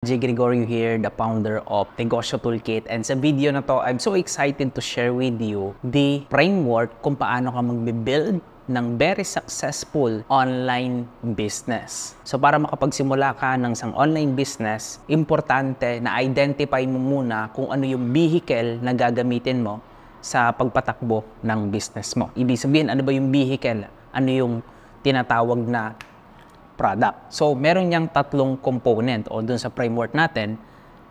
Jay Gregorio here, the founder of Negosyo Toolkit and sa video na to, I'm so excited to share with you the framework kung paano ka magbe-build ng very successful online business. So para makapagsimula ka ng isang online business, importante na identify mo muna kung ano yung vehicle na gagamitin mo sa pagpatakbo ng business mo. Ibig sabihin, ano ba yung vehicle? Ano yung tinatawag na product. So, meron niyang tatlong component o dun sa framework natin.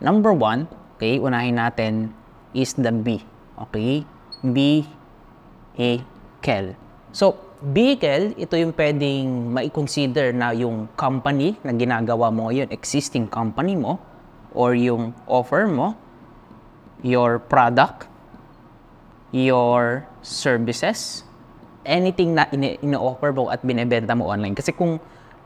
Number one, okay, unahin natin is the B. Okay? B, A, vehicle. So, vehicle, ito yung pwedeng ma-consider na yung company na ginagawa mo yun, existing company mo, or yung offer mo, your product, your services, anything na ino-offer mo at binebenta mo online. Kasi kung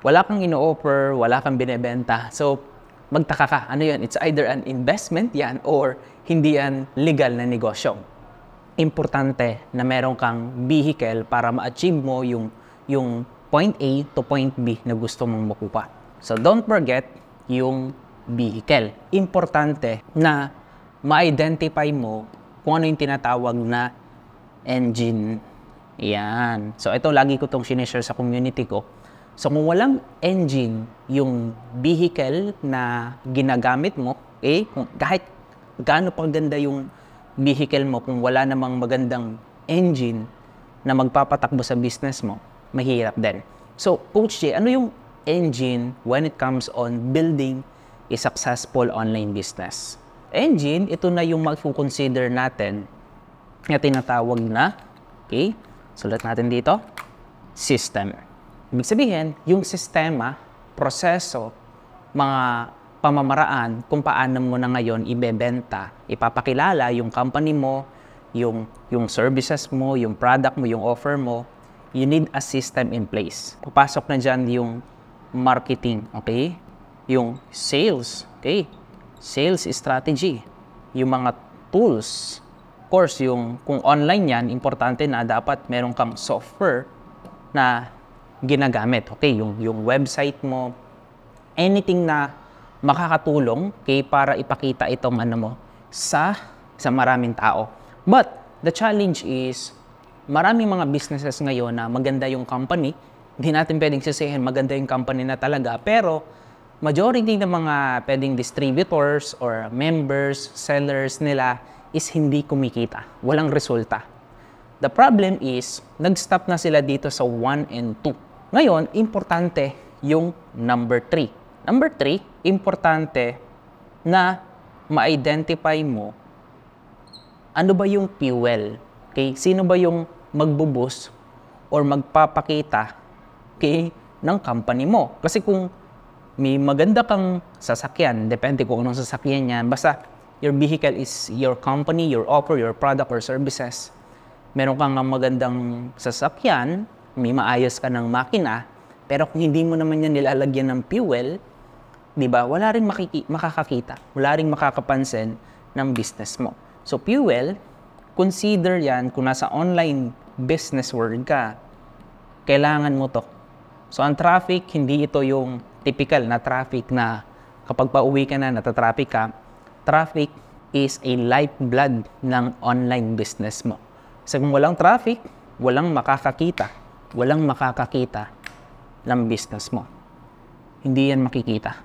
wala kang ino-offer, wala kang binebenta. So, magtaka ka. Ano yan? It's either an investment yan or hindi yan legal na negosyo. Importante na meron kang vehicle para ma-achieve mo yung, yung point A to point B na gusto mong makupa. So, don't forget yung vehicle. Importante na ma-identify mo kung ano yung tinatawag na engine. Yan. So, ito lagi ko itong sinishare sa community ko So kung walang engine yung vehicle na ginagamit mo, eh, kung kahit gaano paganda yung vehicle mo, kung wala namang magandang engine na magpapatakbo sa business mo, mahirap din. So, Coach J, ano yung engine when it comes on building a successful online business? Engine, ito na yung mag-consider natin na tinatawag na, okay, sulat natin dito, system. Ibig sabihin, yung sistema, proseso, mga pamamaraan kung paano mo na ngayon ibebenta, ipapakilala yung company mo, yung, yung services mo, yung product mo, yung offer mo, you need a system in place. Papasok na dyan yung marketing, okay? Yung sales, okay? Sales strategy, yung mga tools. Of course, yung kung online yan, importante na dapat meron kang software na ginagamit. Okay, yung, yung website mo, anything na makakatulong kay para ipakita itong ano mo sa sa maraming tao. But the challenge is maraming mga businesses ngayon na maganda yung company, hindi natin pwedeng sasabihin maganda yung company na talaga, pero majority ng mga pwedeng distributors or members, sellers nila is hindi kumikita. Walang resulta. The problem is, nag-stop na sila dito sa 1 and 2. Ngayon, importante yung number 3. Number 3, importante na ma-identify mo ano ba yung fuel. Okay? Sino ba yung magbubus or magpapakita okay, ng company mo? Kasi kung may maganda kang sasakyan, depende kung anong sasakyan yan, basta your vehicle is your company, your offer, your product or services. Meron kang magandang sasakyan, may maayos ka ng makina, pero kung hindi mo naman yan nilalagyan ng fuel, di ba, wala rin makiki- makakakita, wala rin makakapansin ng business mo. So fuel, consider yan kung nasa online business world ka, kailangan mo to. So ang traffic, hindi ito yung typical na traffic na kapag pauwi ka na, natatraffic ka. Traffic is a lifeblood ng online business mo. Kasi so, kung walang traffic, walang makakakita walang makakakita ng business mo. Hindi yan makikita.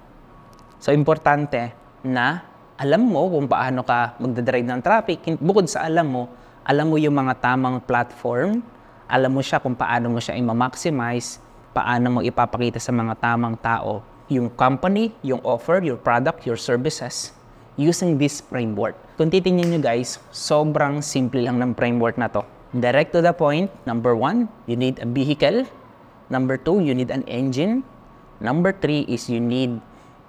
So, importante na alam mo kung paano ka magdadrive ng traffic. Bukod sa alam mo, alam mo yung mga tamang platform, alam mo siya kung paano mo siya i-maximize, paano mo ipapakita sa mga tamang tao yung company, yung offer, your product, your services using this framework. Kung titingnan nyo guys, sobrang simple lang ng framework na to direct to the point, number one, you need a vehicle. Number two, you need an engine. Number three is you need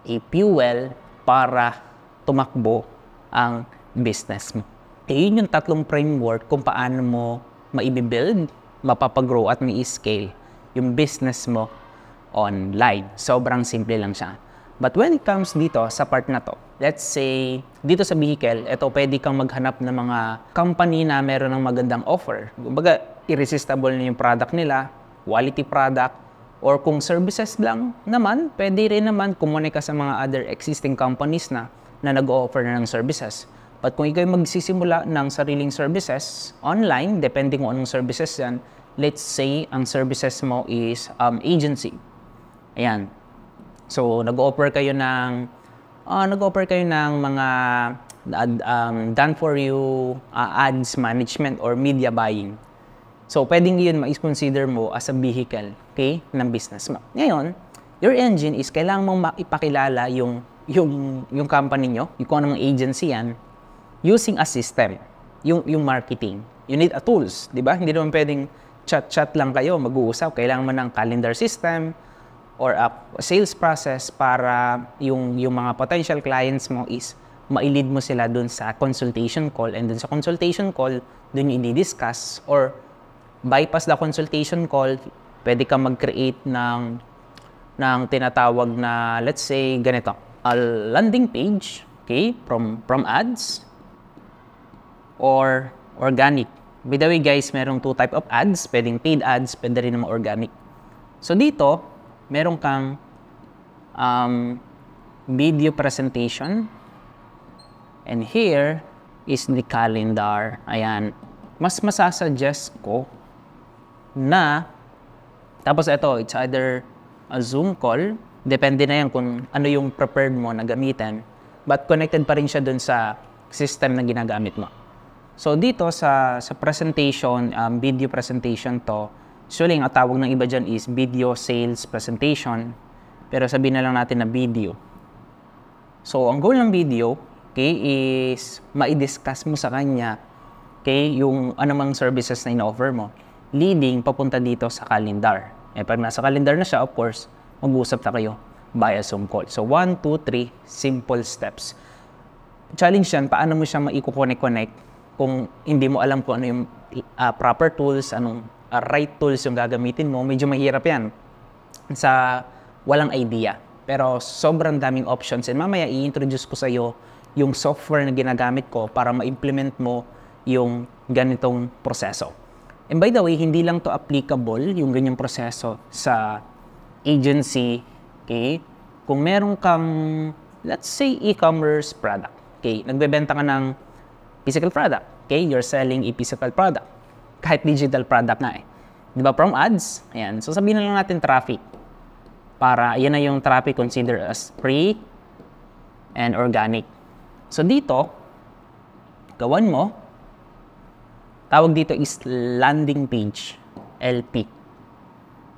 a fuel para tumakbo ang business mo. E yun yung tatlong framework kung paano mo maibibuild, mapapagrow at may scale yung business mo online. Sobrang simple lang siya. But when it comes dito sa part na to, let's say dito sa vehicle, ito pwede kang maghanap ng mga company na meron ng magandang offer. Kumbaga, irresistible na yung product nila, quality product, or kung services lang naman, pwede rin naman kumune ka sa mga other existing companies na na nag-offer na ng services. But kung ikaw magsisimula ng sariling services online, depending kung anong services yan, let's say ang services mo is um, agency. Ayan, So, nag-offer kayo ng uh, nag-offer kayo ng mga um, done for you uh, ads management or media buying. So, pwedeng yun ma-consider mo as a vehicle, okay, ng business mo. Ngayon, your engine is kailangan mong ipakilala yung yung yung company niyo, yung kung agency yan, using a system, yung yung marketing. You need a tools, di ba? Hindi naman pwedeng chat-chat lang kayo, mag-uusap. Kailangan mo ng calendar system, or a sales process para yung, yung mga potential clients mo is mailid mo sila dun sa consultation call and dun sa consultation call, dun yung i-discuss or bypass the consultation call, pwede ka mag-create ng, ng tinatawag na, let's say, ganito, a landing page, okay, from, from ads or organic. By the way guys, merong two type of ads, pwedeng paid ads, pwede rin naman organic. So dito, meron kang um, video presentation. And here is the calendar. Ayan. Mas masasuggest ko na, tapos ito, it's either a Zoom call, depende na yan kung ano yung prepared mo na gamitin, but connected pa rin siya dun sa system na ginagamit mo. So dito sa, sa presentation, um, video presentation to, Usually, ang tawag ng iba dyan is video sales presentation. Pero sabihin na lang natin na video. So, ang goal ng video, okay, is ma-discuss mo sa kanya, okay, yung anumang services na in-offer mo, leading papunta dito sa calendar. Eh, pag nasa calendar na siya, of course, mag usap na kayo via Zoom call. So, 1, 2, 3, simple steps. Challenge yan, paano mo siya maiko-connect-connect kung hindi mo alam kung ano yung uh, proper tools, anong uh, right tools yung gagamitin mo, medyo mahirap yan sa walang idea. Pero sobrang daming options and mamaya i-introduce ko sa iyo yung software na ginagamit ko para ma-implement mo yung ganitong proseso. And by the way, hindi lang to applicable yung ganyang proseso sa agency, okay? Kung meron kang let's say e-commerce product, okay? Nagbebenta ka ng physical product, okay? You're selling a physical product kahit digital product na eh. Di ba? From ads. Ayan. So, sabihin na lang natin traffic. Para, yan na yung traffic consider as free and organic. So, dito, gawan mo, tawag dito is landing page, LP.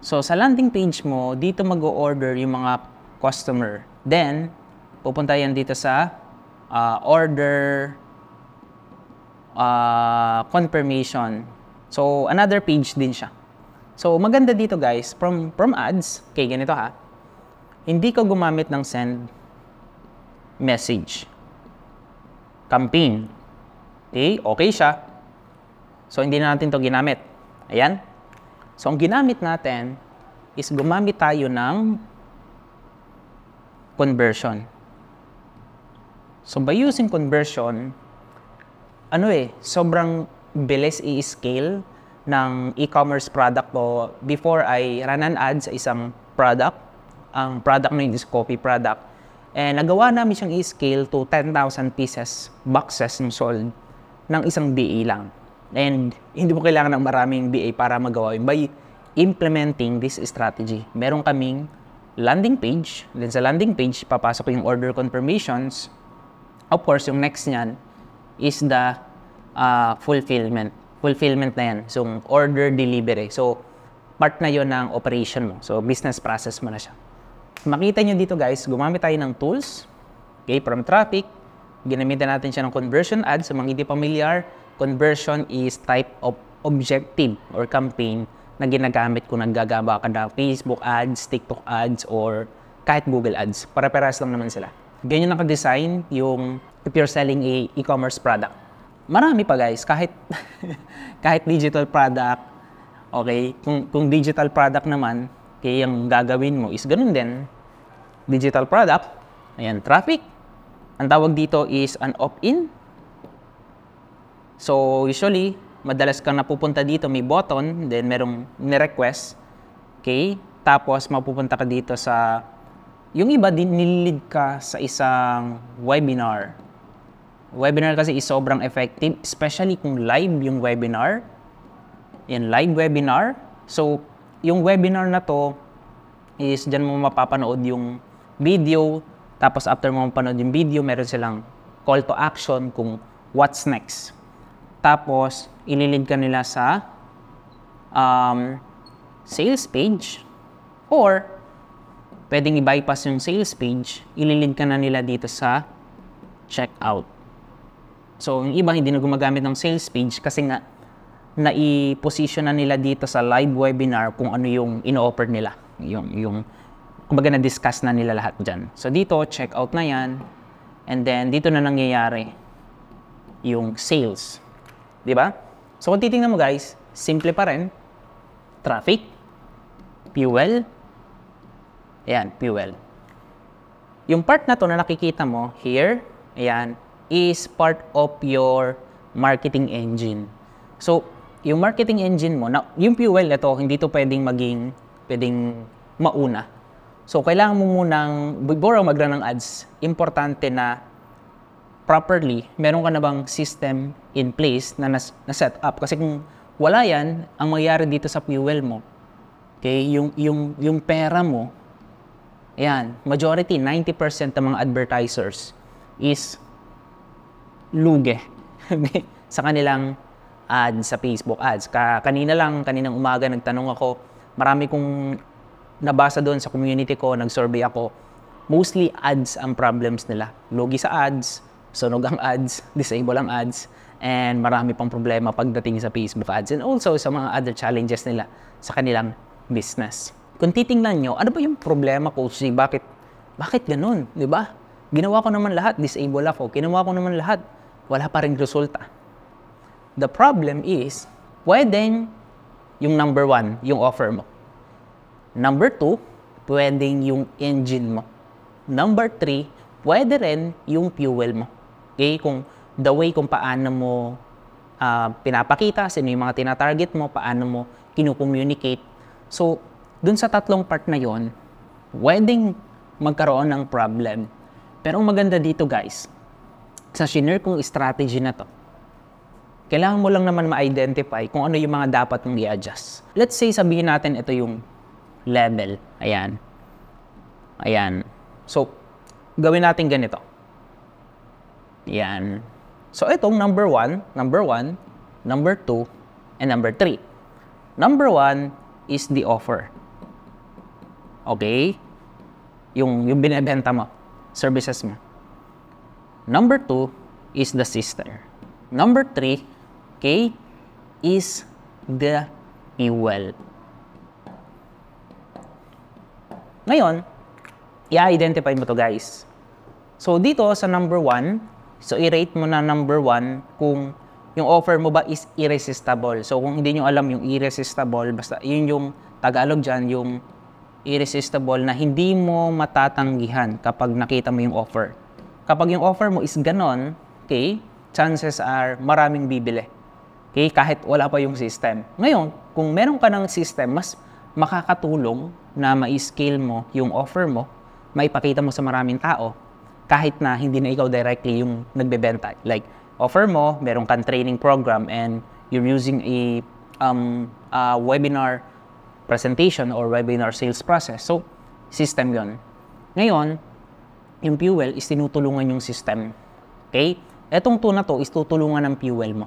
So, sa landing page mo, dito mag-order yung mga customer. Then, pupunta yan dito sa uh, order uh, confirmation So, another page din siya. So, maganda dito guys, from, from ads, okay, ganito ha, hindi ko gumamit ng send message. Campaign. Okay, okay siya. So, hindi na natin to ginamit. Ayan. So, ang ginamit natin is gumamit tayo ng conversion. So, by using conversion, ano eh, sobrang bilis i-scale ng e-commerce product ko before I ran an ad sa isang product. Ang product na yun is copy product. And nagawa namin siyang i-scale to 10,000 pieces, boxes ng sold ng isang DA lang. And hindi mo kailangan ng maraming DA para magawa yun. By implementing this strategy, meron kaming landing page. Then sa landing page, papasok yung order confirmations. Of course, yung next niyan is the uh, fulfillment. Fulfillment na yan. So, order delivery. So, part na yon ng operation mo. So, business process mo na siya. Makita nyo dito guys, gumamit tayo ng tools. Okay, from traffic, ginamitan natin siya ng conversion ad. Sa so, mga hindi familiar, conversion is type of objective or campaign na ginagamit kung naggagawa ka ng Facebook ads, TikTok ads, or kahit Google ads. Para-paras lang naman sila. Ganyan naka-design yung if you're selling a e-commerce product marami pa guys, kahit, kahit digital product, okay, kung, kung digital product naman, kaya yung gagawin mo is ganun din, digital product, ayan, traffic, ang tawag dito is an opt-in. So, usually, madalas kang napupunta dito, may button, then merong ni-request. Okay? Tapos, mapupunta ka dito sa... Yung iba, din nililid ka sa isang webinar. Webinar kasi is sobrang effective, especially kung live yung webinar. Yan, live webinar. So, yung webinar na to is dyan mo mapapanood yung video. Tapos after mo mapanood yung video, meron silang call to action kung what's next. Tapos, ililid ka nila sa um, sales page or pwedeng i-bypass yung sales page, ililid ka na nila dito sa checkout. So, yung iba hindi na gumagamit ng sales page kasi nga nai-position na nila dito sa live webinar kung ano yung ino-offer nila. Yung, yung kumbaga na-discuss na nila lahat dyan. So, dito, check out na yan. And then, dito na nangyayari yung sales. ba? Diba? So, kung titingnan mo guys, simple pa rin. Traffic, fuel, ayan, fuel. Yung part na to na nakikita mo, here, ayan, is part of your marketing engine. So, yung marketing engine mo, na, yung fuel ito, hindi to pwedeng maging, pwedeng mauna. So, kailangan mo munang, before mag ng ads, importante na properly, meron ka na bang system in place na nas, na-set up. Kasi kung wala yan, ang mangyayari dito sa fuel mo, okay, yung, yung, yung pera mo, Ayan, majority, 90% ng mga advertisers is luge sa kanilang ads sa Facebook ads. Ka kanina lang, kaninang umaga nagtanong ako, marami kong nabasa doon sa community ko, nag-survey ako. Mostly ads ang problems nila. Lugi sa ads, sunog ang ads, disable ang ads, and marami pang problema pagdating sa Facebook ads and also sa mga other challenges nila sa kanilang business. Kung titingnan nyo, ano ba yung problema, Coach G? Bakit, bakit ganun? Di ba? Ginawa ko naman lahat, disable ako. Ginawa ko naman lahat, wala pa rin resulta. The problem is, pwedeng yung number one, yung offer mo. Number two, pwedeng yung engine mo. Number three, pwede rin yung fuel mo. Okay? Kung the way kung paano mo uh, pinapakita, sino yung mga tinatarget mo, paano mo kinukommunicate. So, dun sa tatlong part na yon, pwedeng magkaroon ng problem. Pero ang maganda dito guys, sa shinare kong strategy na to, kailangan mo lang naman ma-identify kung ano yung mga dapat mong i-adjust. Let's say sabihin natin ito yung level. Ayan. Ayan. So, gawin natin ganito. Ayan. So, itong number 1, number 1, number 2, and number 3. Number 1 is the offer. Okay? Yung, yung binebenta mo, services mo. Number 2 is the sister. Number 3, K is the jewel. Ngayon, i-identify mo to guys. So dito sa number 1, so i-rate mo na number 1 kung yung offer mo ba is irresistible. So kung hindi nyo alam yung irresistible, basta yun yung Tagalog dyan, yung irresistible na hindi mo matatanggihan kapag nakita mo yung offer. Kapag yung offer mo is ganon, okay, chances are maraming bibili. Okay, kahit wala pa yung system. Ngayon, kung meron ka ng system, mas makakatulong na ma-scale mo yung offer mo, maipakita mo sa maraming tao, kahit na hindi na ikaw directly yung nagbebenta. Like, offer mo, meron kang training program and you're using a, um, a webinar presentation or webinar sales process. So, system yon. Ngayon, yung fuel is tinutulungan yung system. Okay? Etong two na to is tutulungan ng fuel mo.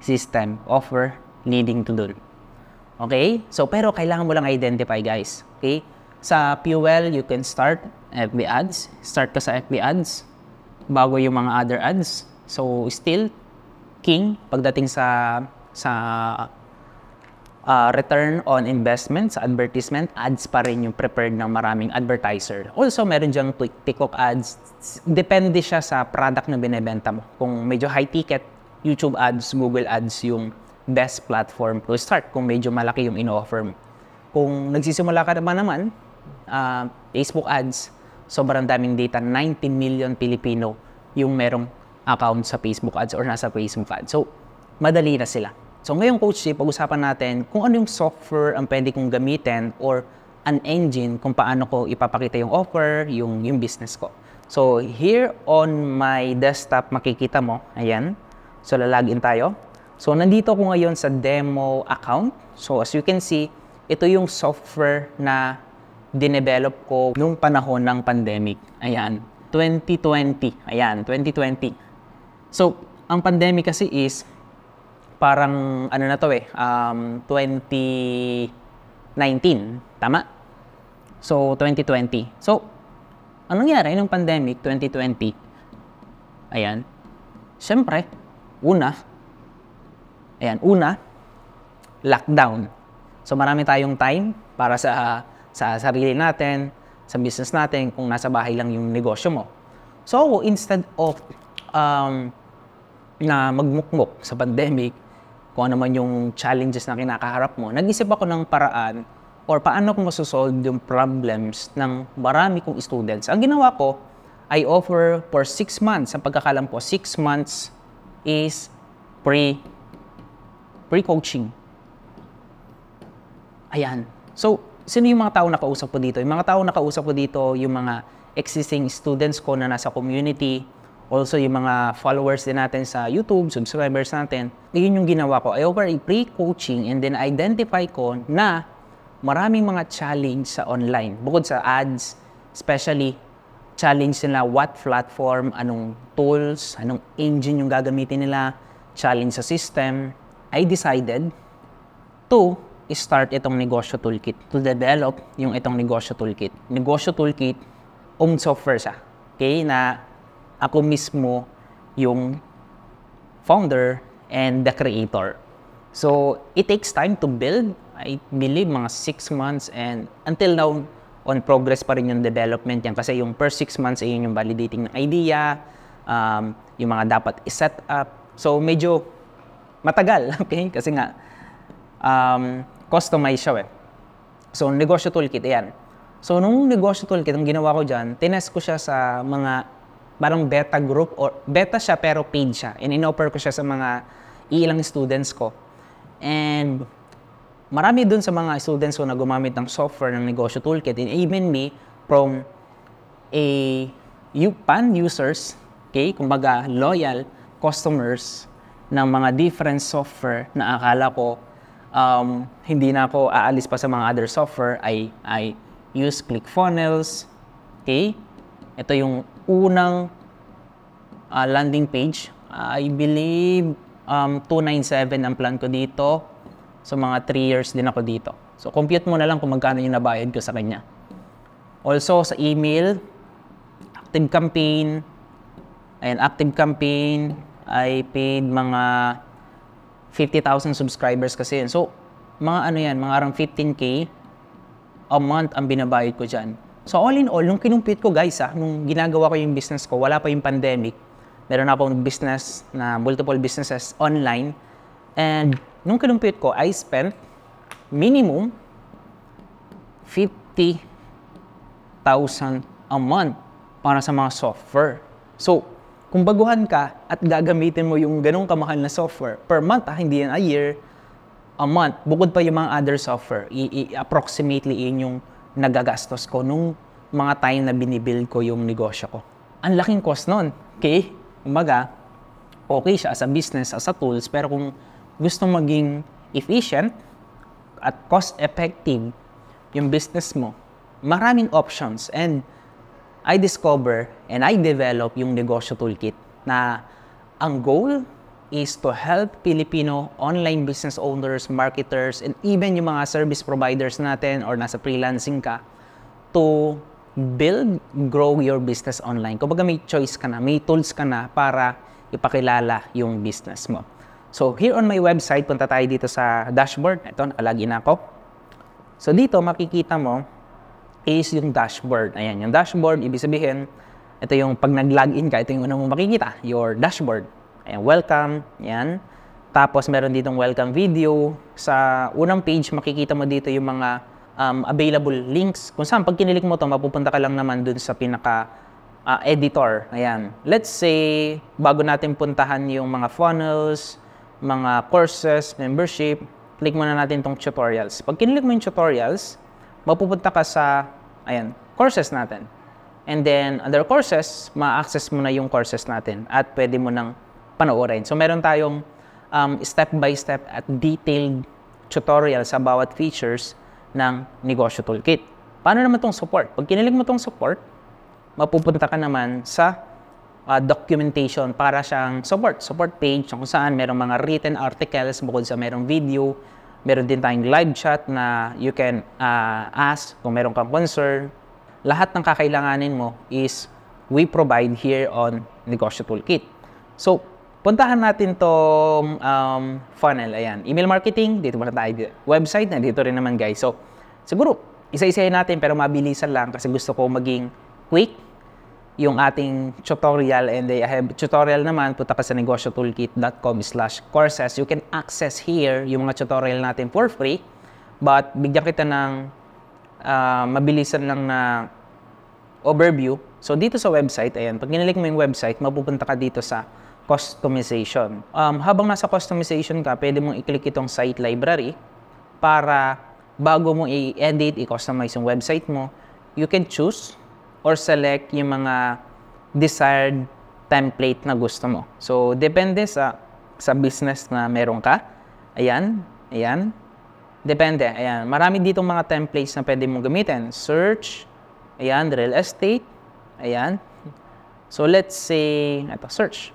System, offer, leading to do. Okay? So, pero kailangan mo lang identify, guys. Okay? Sa fuel, you can start FB ads. Start ka sa FB ads bago yung mga other ads. So, still, king pagdating sa sa uh, return on investment sa advertisement, ads pa rin yung prepared ng maraming advertiser. Also, meron diyang TikTok ads. Depende siya sa product na binebenta mo. Kung medyo high ticket, YouTube ads, Google ads yung best platform to start kung medyo malaki yung in-offer mo. Kung nagsisimula ka naman naman, uh, Facebook ads, sobrang daming data, 90 million Pilipino yung merong account sa Facebook ads or nasa Facebook ads. So, madali na sila. So ngayon Coach G, pag-usapan natin kung ano yung software ang pwede kong gamitin or an engine kung paano ko ipapakita yung offer, yung, yung business ko. So here on my desktop makikita mo, ayan. So lalagin tayo. So nandito ko ngayon sa demo account. So as you can see, ito yung software na dinevelop ko nung panahon ng pandemic. Ayan, 2020. Ayan, 2020. So ang pandemic kasi is parang ano na to eh, um, 2019, tama? So, 2020. So, anong nangyari nung pandemic 2020? Ayan. Siyempre, una, ayan, una, lockdown. So, marami tayong time para sa, sa sarili natin, sa business natin, kung nasa bahay lang yung negosyo mo. So, instead of um, na magmukmok sa pandemic, kung ano man yung challenges na kinakaharap mo, nag-isip ako ng paraan or paano ko masosolve yung problems ng marami kong students. Ang ginawa ko, I offer for 6 months. Ang pagkakalam ko, 6 months is pre pre-coaching. Ayan. So, sino yung mga tao na kausap ko dito? Yung mga tao na kausap ko dito, yung mga existing students ko na nasa community, also yung mga followers din natin sa YouTube, subscribers natin, yun yung ginawa ko. I offer a pre-coaching and then identify ko na maraming mga challenge sa online. Bukod sa ads, especially challenge nila what platform, anong tools, anong engine yung gagamitin nila, challenge sa system. I decided to start itong negosyo toolkit, to develop yung itong negosyo toolkit. Negosyo toolkit, own software siya. Okay, na ako mismo yung founder and the creator. So, it takes time to build. I believe mga 6 months and until now, on progress pa rin yung development yan. Kasi yung first 6 months, ayun yung validating ng idea, um, yung mga dapat iset up. So, medyo matagal, okay? Kasi nga, um, customize siya eh. So, negosyo toolkit, ayan. So, nung negosyo toolkit, ang ginawa ko dyan, tinest ko siya sa mga parang beta group or beta siya pero paid siya. And inoffer ko siya sa mga ilang students ko. And marami dun sa mga students ko na gumamit ng software ng negosyo toolkit and even me from a pan users, okay, kumbaga loyal customers ng mga different software na akala ko um, hindi na ako aalis pa sa mga other software, I, I use ClickFunnels, okay? Ito yung unang uh, landing page. I believe um, 297 ang plan ko dito. So mga 3 years din ako dito. So compute mo na lang kung magkano yung nabayad ko sa kanya. Also sa email, active campaign, ayan, active campaign, I paid mga 50,000 subscribers kasi. So, mga ano yan, mga around 15K a month ang binabayad ko dyan. So all in all, nung kinumpit ko guys, ah, nung ginagawa ko yung business ko, wala pa yung pandemic. Meron na akong business na multiple businesses online. And nung kinumpit ko, I spent minimum 50,000 a month para sa mga software. So, kung baguhan ka at gagamitin mo yung ganong kamahal na software per month, ah, hindi yan a year, a month, bukod pa yung mga other software, i-approximately yun yung nagagastos ko nung mga time na binibuild ko yung negosyo ko. Ang laking cost nun. Okay? Umaga, okay siya as a business, as a tools, pero kung gusto maging efficient at cost-effective yung business mo, maraming options. And I discover and I develop yung negosyo toolkit na ang goal is to help Filipino online business owners, marketers, and even yung mga service providers natin or nasa freelancing ka to build, grow your business online. Kumbaga may choice ka na, may tools ka na para ipakilala yung business mo. So here on my website, punta tayo dito sa dashboard. Ito, na ako. So dito makikita mo is yung dashboard. Ayan, yung dashboard, ibig sabihin, ito yung pag nag-login ka, ito yung una mong makikita, your dashboard. Ayan, welcome. Ayan. Tapos meron ditong welcome video. Sa unang page, makikita mo dito yung mga um, available links. Kung saan, pag kinilik mo to mapupunta ka lang naman dun sa pinaka uh, editor. Ayan. Let's say, bago natin puntahan yung mga funnels, mga courses, membership, click muna natin tong tutorials. Pag kinilik mo yung tutorials, mapupunta ka sa, ayan, courses natin. And then, under courses, ma-access mo na yung courses natin at pwede mo nang panoorin. So meron tayong um, step-by-step -step at detailed tutorial sa bawat features ng negosyo toolkit. Paano naman itong support? Pag kinilig mo itong support, mapupunta ka naman sa uh, documentation para siyang support. Support page kung saan merong mga written articles bukod sa merong video. Meron din tayong live chat na you can uh, ask kung meron kang concern. Lahat ng kakailanganin mo is we provide here on Negosyo Toolkit. So, Puntahan natin tong um, funnel. Ayan, email marketing, dito muna tayo. Website, na dito rin naman guys. So, siguro, isa-isahin natin pero mabilisan lang kasi gusto ko maging quick yung ating tutorial and I have tutorial naman punta ka sa negosyotoolkit.com slash courses you can access here yung mga tutorial natin for free but bigyan kita ng uh, mabilisan lang na overview so dito sa website ayan pag kinilik mo yung website mapupunta ka dito sa customization. Um, habang nasa customization ka, pwede mong i-click itong site library para bago mo i-edit, i-customize yung website mo, you can choose or select yung mga desired template na gusto mo. So, depende sa, sa business na meron ka. Ayan, ayan. Depende, ayan. Marami ditong mga templates na pwede mong gamitin. Search, ayan, real estate, ayan. So, let's say, ito, search.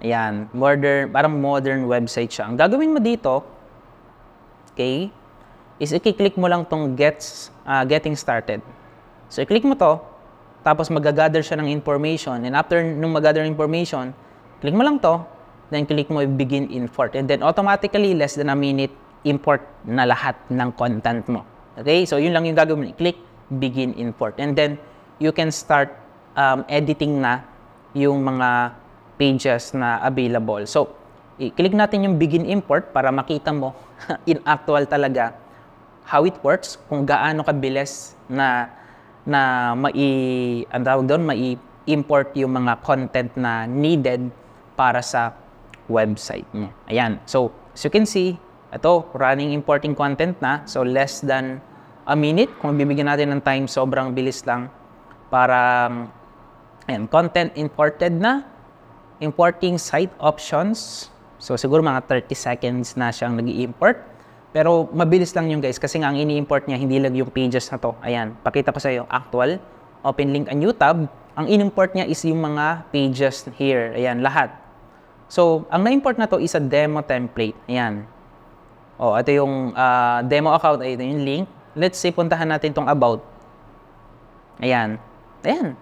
Ayan, modern, parang modern website siya. Ang gagawin mo dito, okay, is i-click mo lang tong gets, uh, getting started. So, i-click mo to, tapos mag-gather siya ng information. And after nung mag magagather information, click mo lang to, then click mo begin import. And then automatically, less than a minute, import na lahat ng content mo. Okay, so yun lang yung gagawin mo. Click begin import. And then, you can start um, editing na yung mga pages na available. So, i-click natin yung begin import para makita mo in actual talaga how it works, kung gaano kabilis na na mai ang tawag doon, mai-import yung mga content na needed para sa website mo. Ayan. So, as you can see, ito, running importing content na. So, less than a minute. Kung bibigyan natin ng time, sobrang bilis lang para ayan, content imported na importing site options. So siguro mga 30 seconds na siyang nag import Pero mabilis lang yun guys kasi nga ang ini-import niya hindi lang yung pages na to. Ayan, pakita ko sa iyo actual. Open link a new tab. Ang in-import niya is yung mga pages here. Ayan, lahat. So, ang na-import na to is a demo template. Ayan. O, oh, ito yung uh, demo account. Ito yung link. Let's say, puntahan natin tong about. Ayan. Ayan.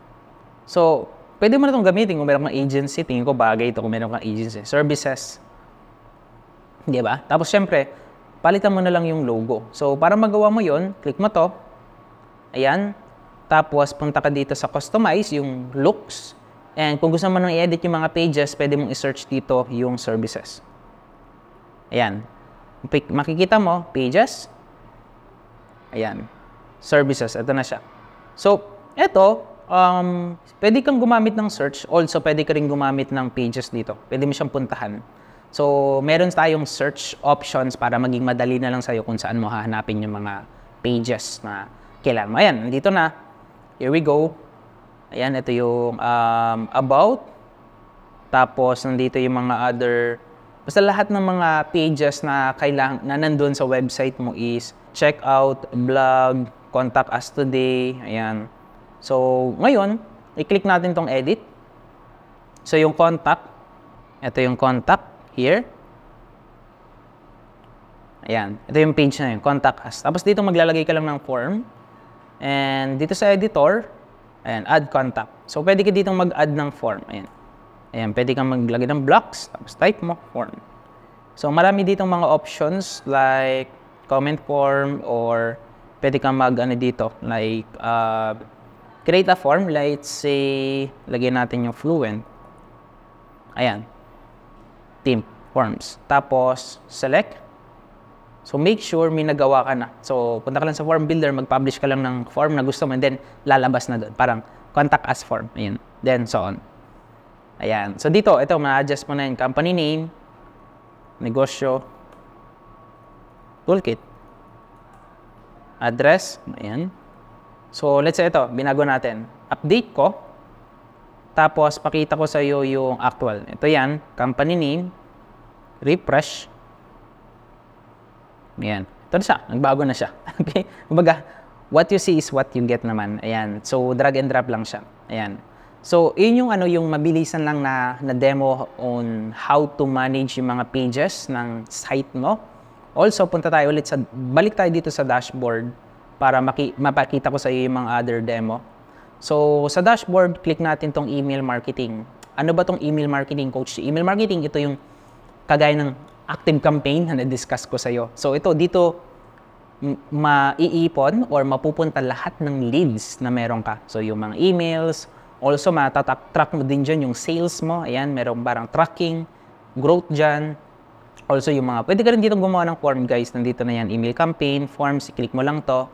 So, pwede mo na itong gamitin kung meron kang agency. Tingin ko bagay ito kung meron kang agency. Services. Di ba? Tapos syempre, palitan mo na lang yung logo. So, para magawa mo yon click mo to. Ayan. Tapos, punta ka dito sa customize, yung looks. And kung gusto mo nang i-edit yung mga pages, pwede mong i-search dito yung services. Ayan. Makikita mo, pages. Ayan. Services. Ito na siya. So, ito, um, pwede kang gumamit ng search. Also, pwede ka rin gumamit ng pages dito. Pwede mo siyang puntahan. So, meron tayong search options para maging madali na lang sa'yo kung saan mo hahanapin yung mga pages na kailangan mo. Ayan, dito na. Here we go. Ayan, ito yung um, about. Tapos, nandito yung mga other... Basta lahat ng mga pages na, kailang, na nandun sa website mo is check out, blog, contact us today. Ayan. So, ngayon, i-click natin tong edit. So, yung contact, ito yung contact here. Ayan, ito yung page na yun, contact us. Tapos dito maglalagay ka lang ng form. And dito sa editor, ayan, add contact. So, pwede ka dito mag-add ng form. Ayan. Ayan, pwede kang maglagay ng blocks, tapos type mo, form. So, marami ditong mga options like comment form or pwede kang mag, ano dito, like, uh, create a form, let's say, lagyan natin yung fluent. Ayan. Team forms. Tapos, select. So, make sure may nagawa ka na. So, punta ka lang sa form builder, mag-publish ka lang ng form na gusto mo, and then lalabas na doon. Parang contact us form. Ayan. Then, so on. Ayan. So, dito, ito, ma-adjust mo na yung company name, negosyo, toolkit, address, ayan, So, let's say ito, binago natin. Update ko. Tapos, pakita ko sa iyo yung actual. Ito yan, company name, refresh. Ayan. Ito na siya, nagbago na siya. okay? Kumbaga, what you see is what you get naman. Ayan. So, drag and drop lang siya. Ayan. So, yun yung, ano, yung mabilisan lang na, na demo on how to manage yung mga pages ng site mo. Also, punta tayo ulit sa, balik tayo dito sa dashboard para maki- mapakita ko sa iyo yung mga other demo. So, sa dashboard, click natin tong email marketing. Ano ba tong email marketing, coach? Email marketing, ito yung kagaya ng active campaign na na-discuss ko sa iyo. So, ito, dito maiipon or mapupunta lahat ng leads na meron ka. So, yung mga emails, also matatrack mo din dyan yung sales mo. Ayan, meron barang tracking, growth dyan, also yung mga, pwede ka rin dito gumawa ng form guys, nandito na yan, email campaign, forms, i-click mo lang to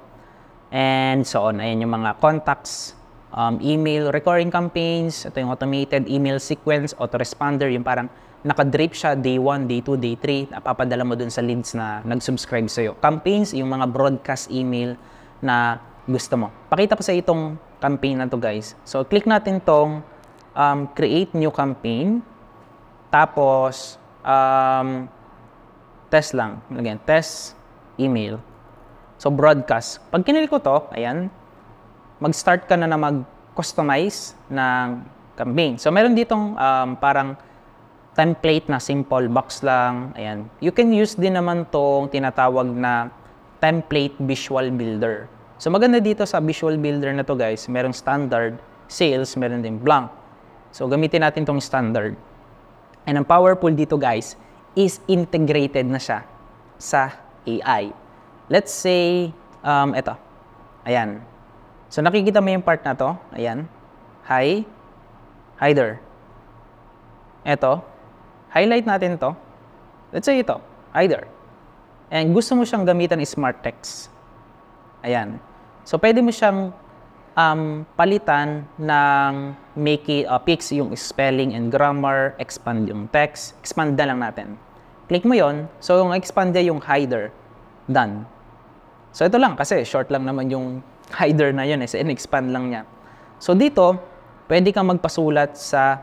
and so on. Ayan yung mga contacts, um, email, recurring campaigns, ito yung automated email sequence, autoresponder, yung parang nakadrape siya day 1, day 2, day 3, napapadala mo dun sa leads na nag-subscribe sa'yo. Campaigns, yung mga broadcast email na gusto mo. Pakita ko sa itong campaign na to guys. So, click natin tong um, create new campaign. Tapos, um, test lang. Again, test email. So, broadcast. Pag kinilik ko to, ayan, mag-start ka na na mag-customize ng campaign. So, meron ditong um, parang template na simple box lang. Ayan. You can use din naman tong tinatawag na template visual builder. So, maganda dito sa visual builder na to guys, merong standard, sales, meron din blank. So, gamitin natin tong standard. And ang powerful dito guys is integrated na siya sa AI. Let's say, um, ito. Ayan. So, nakikita mo yung part na to. Ayan. Hi. Hi there. Eto. Highlight natin to. Let's say ito. Hi there. And gusto mo siyang gamitan ng smart text. Ayan. So, pwede mo siyang um, palitan ng make it, uh, fix yung spelling and grammar, expand yung text, expand na lang natin. Click mo yon So, yung expand yung hider, done. So ito lang kasi short lang naman yung header na yun eh. So in-expand lang niya. So dito, pwede kang magpasulat sa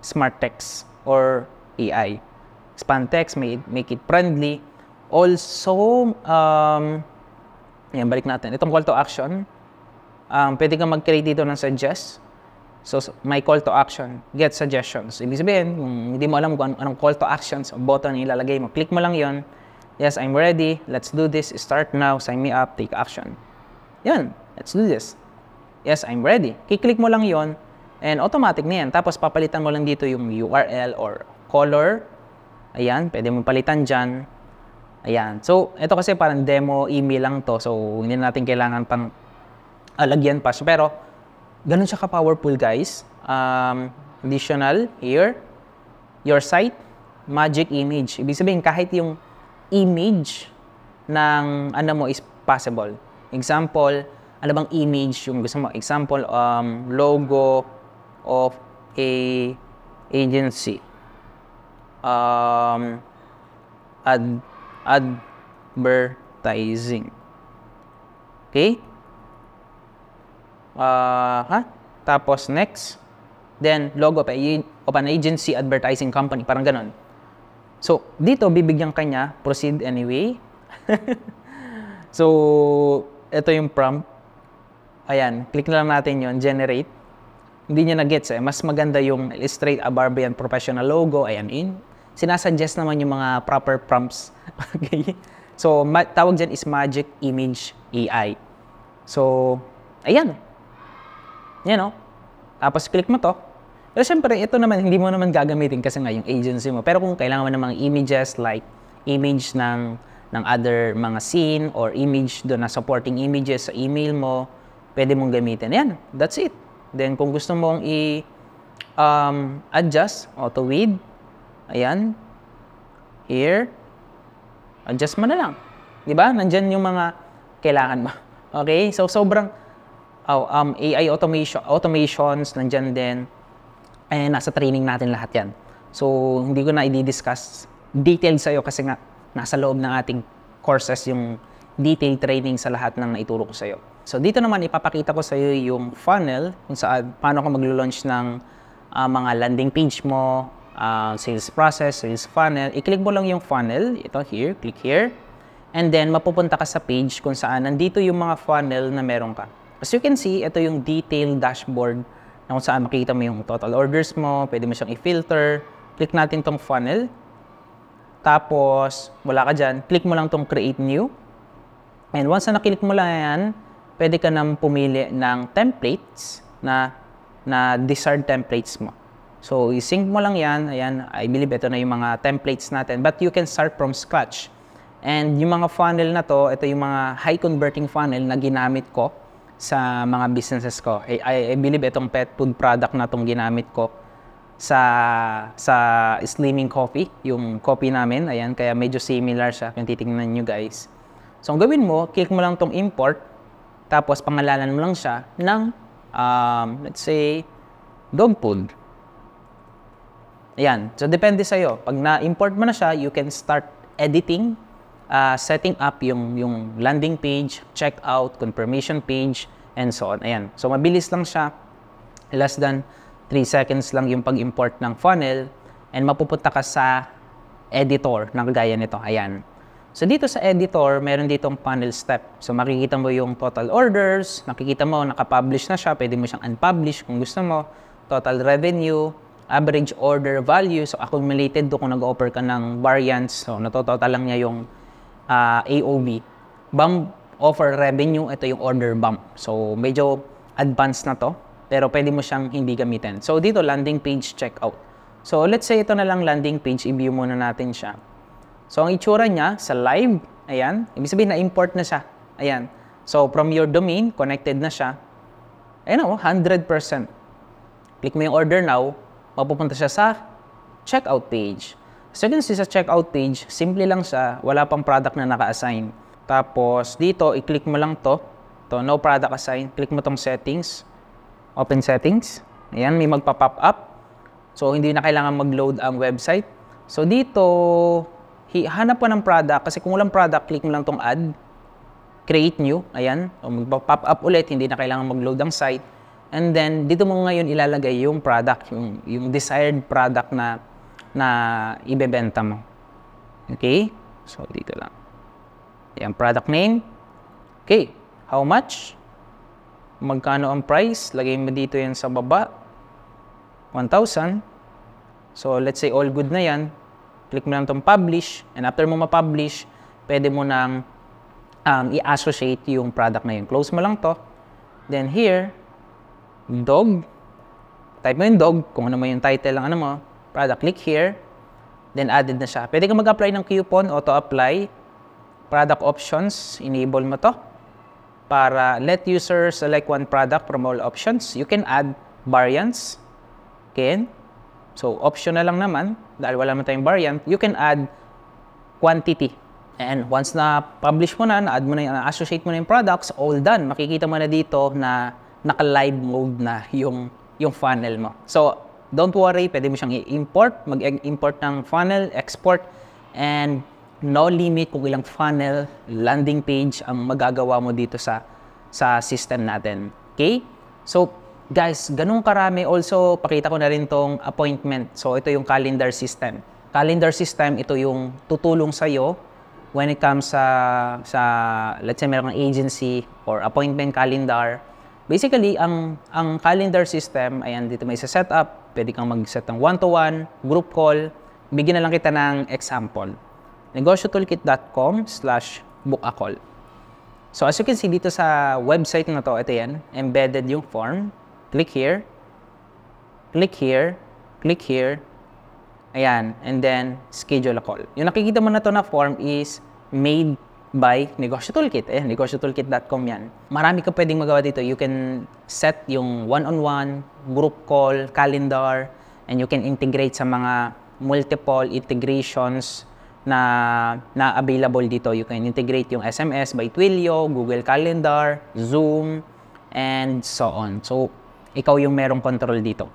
smart text or AI. Expand text, made, make it friendly. Also, um, yan, balik natin. Itong call to action, um, pwede kang mag-create dito ng suggest. So, may call to action, get suggestions. Ibig sabihin, kung hindi mo alam kung anong call to actions o button ilalagay mo, click mo lang yon Yes, I'm ready. Let's do this. Start now. Sign me up. Take action. Yan. Let's do this. Yes, I'm ready. Kiklik mo lang yon and automatic na yan. Tapos papalitan mo lang dito yung URL or color. Ayan, pwede mo palitan dyan. Ayan. So, ito kasi parang demo email lang to. So, hindi natin kailangan pang alagyan pa. Pero, ganun siya ka-powerful guys. Um, additional here, your site, magic image. Ibig sabihin, kahit yung image ng ano mo is possible. Example, ano bang image yung gusto mo? Example, um, logo of a agency. Um, ad advertising. Okay? Uh, ha? Tapos next, then logo of, a, of an agency advertising company. Parang ganon. So, dito, bibigyan kanya, proceed anyway. so, ito yung prompt. Ayan, click na lang natin yon generate. Hindi niya na-gets eh. Mas maganda yung illustrate a Barbian professional logo. Ayan, in. Sinasuggest naman yung mga proper prompts. okay. So, tawag dyan is Magic Image AI. So, ayan. Yan o. Oh. Tapos, click mo to. Pero eh, syempre, ito naman, hindi mo naman gagamitin kasi nga yung agency mo. Pero kung kailangan mo ng images like image ng ng other mga scene or image do na supporting images sa email mo, pwede mong gamitin. Yan, that's it. Then kung gusto mong i um, adjust, auto width, ayan, here, adjust mo na lang. 'Di ba? Nandiyan yung mga kailangan mo. Okay? So sobrang oh, um, AI automation automations nandiyan din eh, nasa training natin lahat yan. So, hindi ko na i-discuss detailed sa'yo kasi nga nasa loob ng ating courses yung detailed training sa lahat ng naituro ko sa'yo. So, dito naman ipapakita ko sa'yo yung funnel kung saan, paano ka maglo launch ng uh, mga landing page mo, uh, sales process, sales funnel. I-click mo lang yung funnel. Ito here, click here. And then, mapupunta ka sa page kung saan nandito yung mga funnel na meron ka. As you can see, ito yung detailed dashboard na kung saan makita mo yung total orders mo, pwede mo siyang i-filter. Click natin tong funnel. Tapos, wala ka dyan, click mo lang tong create new. And once na naklik mo lang yan, pwede ka nang pumili ng templates na, na desired templates mo. So, i-sync mo lang yan. Ayan, I believe ito na yung mga templates natin. But you can start from scratch. And yung mga funnel na to, ito yung mga high converting funnel na ginamit ko sa mga businesses ko. I, I, I believe itong pet food product na itong ginamit ko sa sa slimming coffee, yung coffee namin, ayan, kaya medyo similar siya yung titingnan nyo guys. So, ang gawin mo, click mo lang tong import, tapos pangalanan mo lang siya ng, um, let's say, dog food. Ayan. So, depende sa'yo. Pag na-import mo na siya, you can start editing uh, setting up yung, yung landing page, checkout, confirmation page, and so on. Ayan. So, mabilis lang siya. Less than 3 seconds lang yung pag-import ng funnel and mapupunta ka sa editor na kagaya nito. Ayan. So, dito sa editor, meron ditong funnel step. So, makikita mo yung total orders, makikita mo nakapublish na siya, pwede mo siyang unpublish kung gusto mo, total revenue, average order value, so accumulated do kung nag-offer ka ng variants. so natototal lang niya yung uh, ah, AOB, bump offer revenue, ito yung order bump. So medyo advanced na to, pero pwede mo siyang hindi gamitin. So dito, landing page checkout. So let's say ito na lang landing page, i-view muna natin siya. So ang itsura niya sa live, ayan, ibig sabihin na-import na siya. Ayan. So from your domain, connected na siya. Ayan o, 100%. Click mo yung order now, mapupunta siya sa checkout page. Second is sa checkout page, simple lang siya, wala pang product na naka-assign. Tapos dito, i-click mo lang to, to no product assign, click mo tong settings, open settings. Ayan, may magpa-pop up. So hindi na kailangan mag-load ang website. So dito, hanap mo ng product kasi kung walang product, click mo lang tong add create new, ayan, o magpa-pop up ulit, hindi na kailangan mag-load ang site. And then, dito mo ngayon ilalagay yung product, yung, yung desired product na na ibebenta mo. Okay? So, dito lang. Yan, product name. Okay. How much? Magkano ang price? Lagay mo dito yan sa baba. 1,000. So, let's say all good na yan. Click mo lang itong publish. And after mo ma-publish, pwede mo nang um, i-associate yung product na yun. Close mo lang to. Then here, dog. Type mo yung dog, kung ano mo yung title ng ano mo product. Click here. Then added na siya. Pwede kang mag-apply ng coupon, auto-apply. Product options, enable mo to. Para let user select one product from all options. You can add variants. Can. So, optional lang naman. Dahil wala naman tayong variant. You can add quantity. And once na publish mo na, na-add mo na, yung, associate mo na yung products, all done. Makikita mo na dito na naka-live mode na yung, yung funnel mo. So, Don't worry, pwede mo siyang i-import, mag-import ng funnel, export, and no limit kung ilang funnel, landing page ang magagawa mo dito sa sa system natin. Okay? So, guys, ganun karami. Also, pakita ko na rin tong appointment. So, ito yung calendar system. Calendar system, ito yung tutulong sa'yo when it comes sa, sa let's say meron kang agency or appointment calendar. Basically, ang, ang calendar system, ayan, dito may set up Pwede kang mag-set ng one-to-one, group call. Bigyan na lang kita ng example. negosyotoolkit.com slash bookacall. So as you can see dito sa website na to, ito yan, embedded yung form. Click here, click here, click here, ayan, and then schedule a call. Yung nakikita mo na to na form is made by Negosyo Toolkit. Ayan, eh, negosyotoolkit.com yan. Marami ka pwedeng magawa dito. You can set yung one-on-one, -on -one, group call, calendar, and you can integrate sa mga multiple integrations na, na available dito. You can integrate yung SMS by Twilio, Google Calendar, Zoom, and so on. So, ikaw yung merong control dito.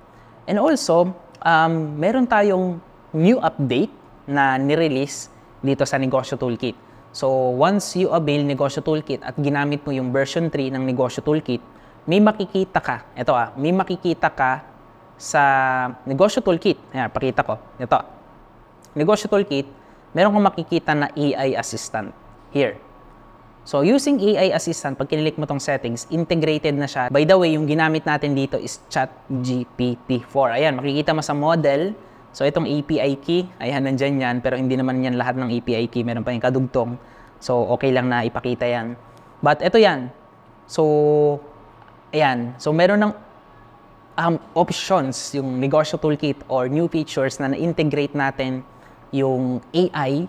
And also, um, meron tayong new update na nirelease dito sa Negosyo Toolkit. So once you avail Negosyo Toolkit at ginamit mo yung version 3 ng Negosyo Toolkit, may makikita ka. Ito ah, may makikita ka sa Negosyo Toolkit. Ayan, pakita ko. Ito. Negosyo Toolkit, meron kang makikita na AI Assistant. Here. So using AI Assistant, pag kinilik mo tong settings, integrated na siya. By the way, yung ginamit natin dito is ChatGPT4. Ayan, makikita mo sa model, So itong API key, ayan nandyan yan, pero hindi naman yan lahat ng API key, meron pa yung kadugtong. So okay lang na ipakita yan. But ito yan. So, ayan. So meron ng um, options, yung negosyo toolkit or new features na na-integrate natin yung AI,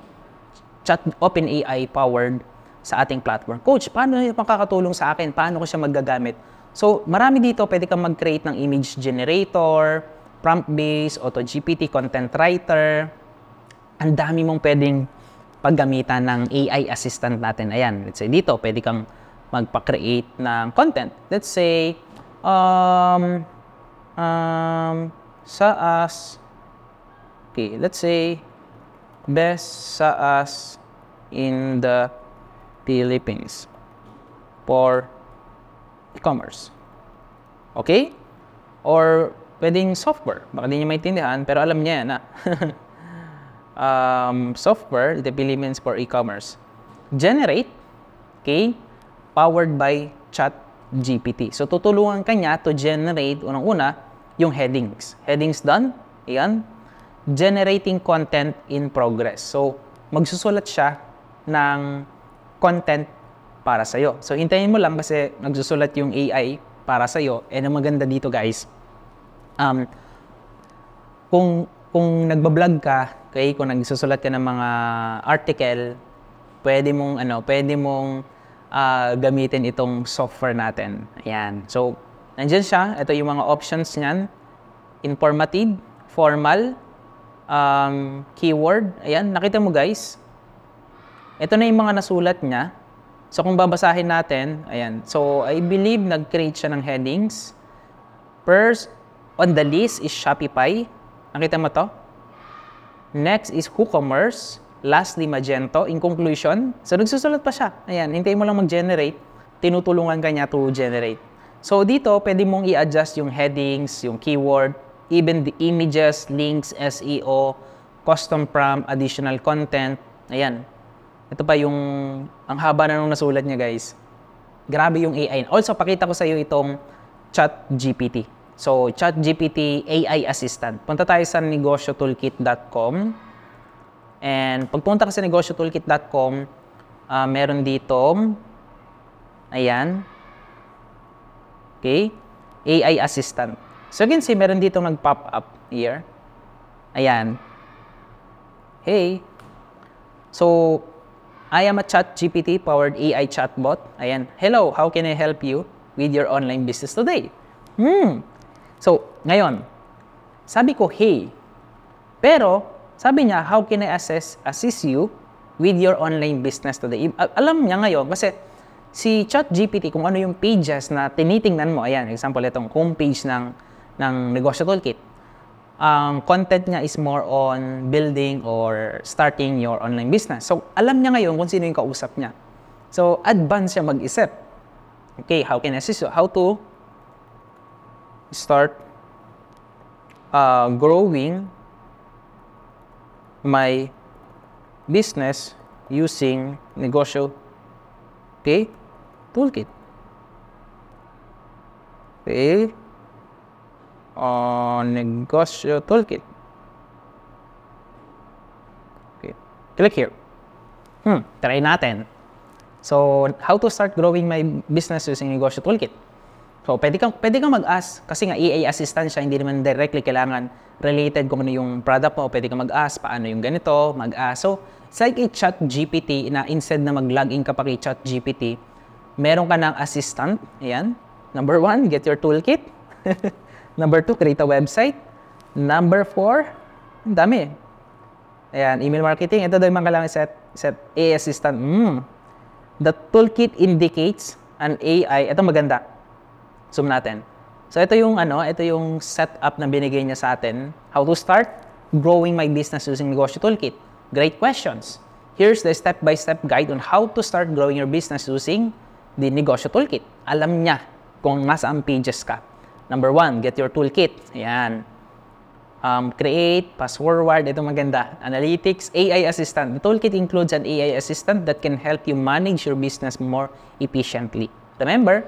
chat open AI powered sa ating platform. Coach, paano yung makakatulong sa akin? Paano ko siya magagamit? So, marami dito, pwede kang mag-create ng image generator, prompt base, auto GPT content writer. Ang dami mong pwedeng paggamitan ng AI assistant natin. Ayan, let's say dito, pwede kang magpa-create ng content. Let's say, um, um, sa as, okay, let's say, best sa as in the Philippines for e-commerce. Okay? Or pwedeng software. Baka di niya maintindihan, pero alam niya yan. Ah. um, software, it really for e-commerce. Generate, okay, powered by chat GPT. So, tutulungan kanya to generate, unang-una, yung headings. Headings done, yan. Generating content in progress. So, magsusulat siya ng content para sa'yo. So, hintayin mo lang kasi nagsusulat yung AI para sa'yo. And ang maganda dito, guys, um, kung kung nagba-vlog ka, okay, kung nagsusulat ka ng mga article, pwede mong ano, pwede mong uh, gamitin itong software natin. Ayan. So, nandiyan siya. Ito yung mga options niyan. Informative, formal, um, keyword. Ayan, nakita mo guys. Ito na yung mga nasulat niya. So, kung babasahin natin, ayan. So, I believe nag-create siya ng headings. First, On the list is Shopify. Nakita mo to? Next is WooCommerce. Lastly, Magento. In conclusion, so nagsusulat pa siya. Ayan, hintayin mo lang mag-generate. Tinutulungan ka to generate. So dito, pwede mong i-adjust yung headings, yung keyword, even the images, links, SEO, custom prompt, additional content. Ayan. Ito pa yung, ang haba na nung nasulat niya guys. Grabe yung AI. Also, pakita ko sa iyo itong chat GPT. So, ChatGPT AI Assistant. Punta tayo sa negosyotoolkit.com. And pagpunta ka sa negosyotoolkit.com, uh, ah, meron dito, ayan, okay, AI Assistant. So, again, see, meron dito nag-pop up here. Ayan. Hey. So, I am a ChatGPT powered AI chatbot. Ayan. Hello, how can I help you with your online business today? Hmm. So, ngayon, sabi ko, hey. Pero, sabi niya, how can I assess, assist you with your online business today? Alam niya ngayon, kasi si ChatGPT, kung ano yung pages na tinitingnan mo, ayan, example, itong homepage ng, ng negosyo toolkit, ang content niya is more on building or starting your online business. So, alam niya ngayon kung sino yung kausap niya. So, advanced siya mag-isip. Okay, how can I assist you? How to start uh, growing my business using Negotio okay, toolkit. Okay, uh, toolkit. Okay, click here. Hmm, try natin. So, how to start growing my business using Negotio toolkit. So, pwede kang, pwede kang mag-ask kasi nga EA assistant siya, hindi naman directly kailangan related kung ano yung product mo. Pwede kang mag-ask paano yung ganito, mag-ask. So, it's like a chat GPT na instead na mag-login ka pa kay chat GPT, meron ka ng assistant. Ayan. Number one, get your toolkit. Number two, create a website. Number four, ang dami. Ayan, email marketing. Ito daw yung mga kailangan set, set e AI assistant. Mm. The toolkit indicates an AI. Ito maganda Zoom natin. So ito yung ano, ito yung setup na binigay niya sa atin. How to start growing my business using Negosyo Toolkit. Great questions. Here's the step-by-step -step guide on how to start growing your business using the Negosyo Toolkit. Alam niya kung nasaan pages ka. Number one, get your toolkit. Ayan. Um, create, password, forward, ito maganda. Analytics, AI assistant. The toolkit includes an AI assistant that can help you manage your business more efficiently. Remember,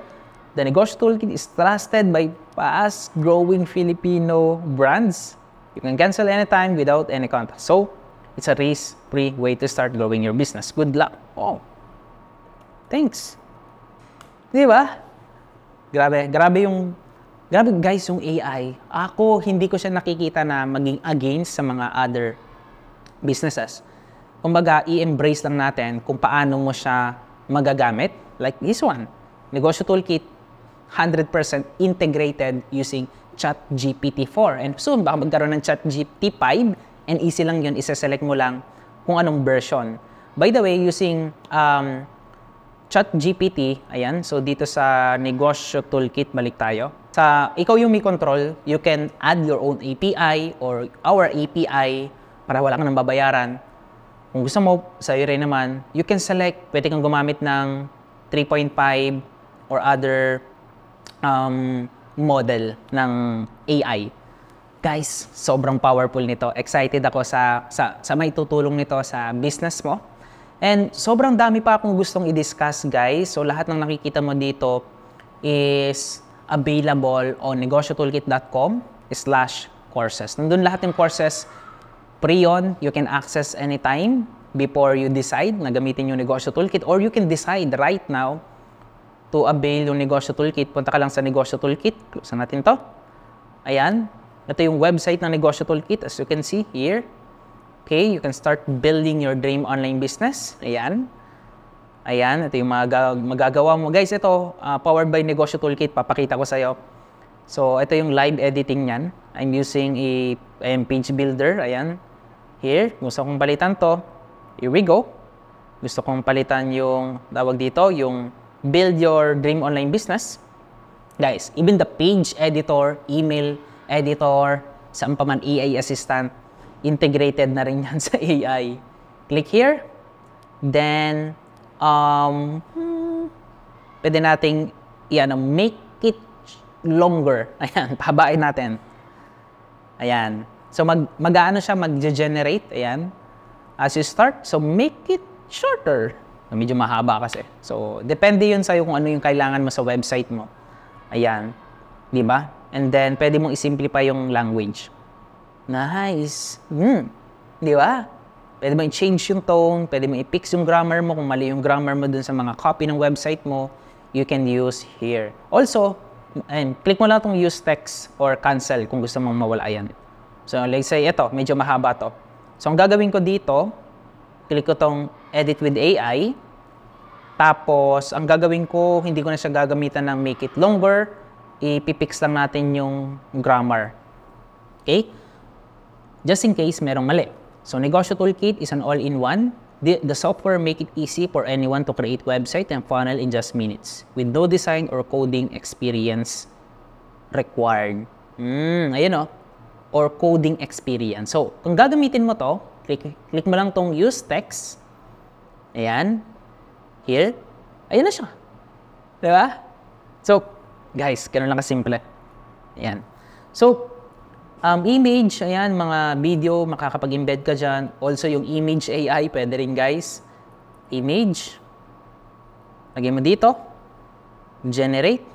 The Negosyo Toolkit is trusted by fast-growing Filipino brands. You can cancel anytime without any contact. So, it's a risk-free way to start growing your business. Good luck. Oh, thanks. Di ba? Grabe, grabe yung Grabe guys, yung AI, ako hindi ko siya nakikita na maging against sa mga other businesses. Kumbaga, i-embrace lang natin kung paano mo siya magagamit. Like this one, Negosyo Toolkit, 100% integrated using chatgpt 4 And soon, baka magkaroon ng chatgpt 5 and easy lang yun, isa-select mo lang kung anong version. By the way, using um, ChatGPT, ayan, so dito sa negosyo toolkit, balik tayo. Sa ikaw yung may control, you can add your own API or our API para wala kang nang babayaran. Kung gusto mo, sa iyo rin naman, you can select, pwede kang gumamit ng 3.5 or other um, model ng AI. Guys, sobrang powerful nito. Excited ako sa, sa, sa may tutulong nito sa business mo. And sobrang dami pa akong gustong i-discuss guys. So lahat ng nakikita mo dito is available on negosyotoolkit.com slash courses. Nandun lahat ng courses pre -on, you can access anytime before you decide na gamitin yung negosyo toolkit or you can decide right now to avail yung negosyo toolkit, punta ka lang sa negosyo toolkit. Close natin to. Ayan. Ito yung website ng negosyo toolkit as you can see here. Okay, you can start building your dream online business. Ayan. Ayan, ito yung mga magagawa mo. Guys, ito, uh, powered by Negosyo Toolkit, papakita ko sa'yo. So, ito yung live editing niyan. I'm using a, ayan, page builder. Ayan. Here, gusto kong palitan to. Here we go. Gusto kong palitan yung, tawag dito, yung build your dream online business, guys, even the page editor, email editor, saan pa man AI assistant, integrated na rin yan sa AI. Click here. Then, um, hmm, pwede nating yan, um, make it longer. Ayan, pahabain natin. Ayan. So, mag, mag-ano siya, mag-generate. Ayan. As you start, so make it shorter. Ah, medyo mahaba kasi. So, depende yun sa'yo kung ano yung kailangan mo sa website mo. Ayan. Di ba? And then, pwede mong isimplify yung language. Nice. Hmm. Di ba? Pwede mo i-change yung tone, pwede mo i-fix yung grammar mo. Kung mali yung grammar mo dun sa mga copy ng website mo, you can use here. Also, and click mo lang itong use text or cancel kung gusto mong mawala yan. So, let's say, ito, medyo mahaba to. So, ang gagawin ko dito, click ko tong edit with AI. Tapos, ang gagawin ko, hindi ko na siya gagamitan ng make it longer. Ipipix lang natin yung grammar. Okay? Just in case merong mali. So, Negosyo Toolkit is an all-in-one. The, the software make it easy for anyone to create website and funnel in just minutes with no design or coding experience required. Mm, ayun o. Oh. Or coding experience. So, kung gagamitin mo to, Click, click mo lang tong use text. Ayan. Here. Ayan na siya. Diba? So, guys, ganun lang kasimple. Ayan. So, um, image, ayan, mga video, makakapag-embed ka dyan. Also, yung image AI, pwede rin guys. Image. Lagay mo dito. Generate.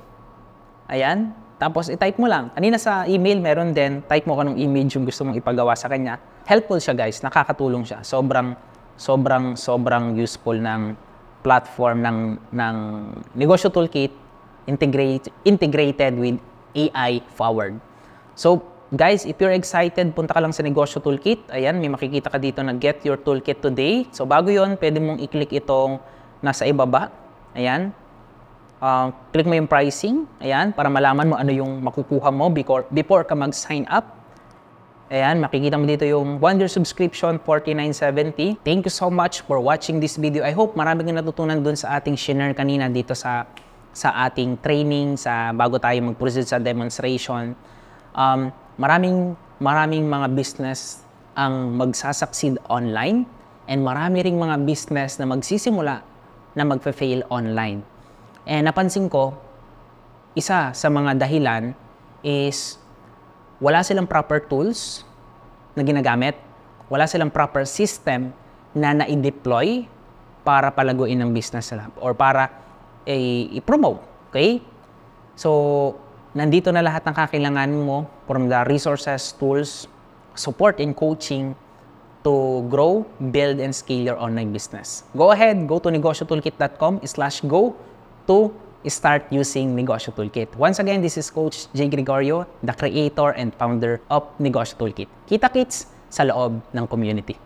Ayan. Tapos, i-type mo lang. Kanina sa email, meron din, type mo kanong image yung gusto mong ipagawa sa kanya. Helpful siya guys, nakakatulong siya. Sobrang, sobrang, sobrang useful ng platform ng, ng negosyo toolkit integrate, integrated with AI forward. So, guys, if you're excited, punta ka lang sa negosyo toolkit. Ayan, may makikita ka dito na get your toolkit today. So, bago yon pwede mong i-click itong nasa ibaba. Ayan, Uh, click mo yung pricing, ayan, para malaman mo ano yung makukuha mo before, before ka mag-sign up. Ayan, makikita mo dito yung one-year subscription, 49.70. Thank you so much for watching this video. I hope marami kang natutunan dun sa ating shinner kanina dito sa sa ating training, sa bago tayo mag-proceed sa demonstration. Um, maraming, maraming mga business ang magsasucceed online and marami ring mga business na magsisimula na magfe-fail online. And eh, napansin ko, isa sa mga dahilan is wala silang proper tools na ginagamit, wala silang proper system na na-deploy para palaguin ang business nila or para eh, i-promote. Okay? So, nandito na lahat ng kakailanganin mo from the resources, tools, support, and coaching to grow, build, and scale your online business. Go ahead, go to negosyotoolkit.com slash go to start using Negosyo Toolkit. Once again, this is Coach Jay Gregorio, the creator and founder of Negosyo Toolkit. Kita-kits sa loob ng community.